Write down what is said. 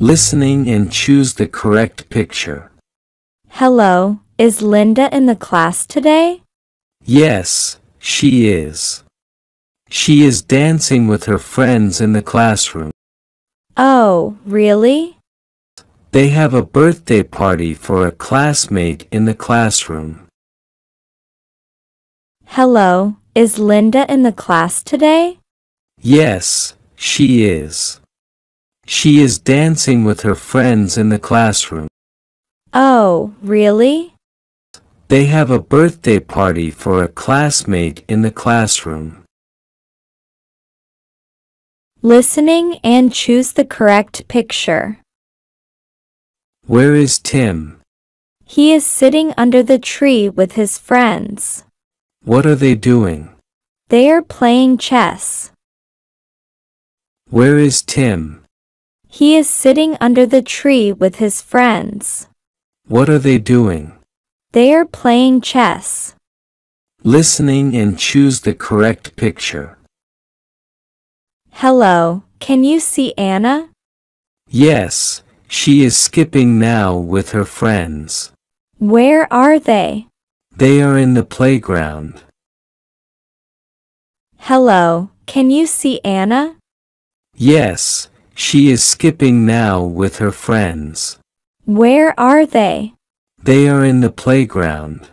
listening and choose the correct picture. Hello, is Linda in the class today? Yes, she is. She is dancing with her friends in the classroom. Oh, really? They have a birthday party for a classmate in the classroom. Hello, is Linda in the class today? Yes, she is. She is dancing with her friends in the classroom. Oh, really? They have a birthday party for a classmate in the classroom. Listening and choose the correct picture. Where is Tim? He is sitting under the tree with his friends. What are they doing? They are playing chess. Where is Tim? He is sitting under the tree with his friends. What are they doing? They are playing chess. Listening and choose the correct picture. Hello, can you see Anna? Yes, she is skipping now with her friends. Where are they? They are in the playground. Hello, can you see Anna? Yes, she is skipping now with her friends. Where are they? They are in the playground.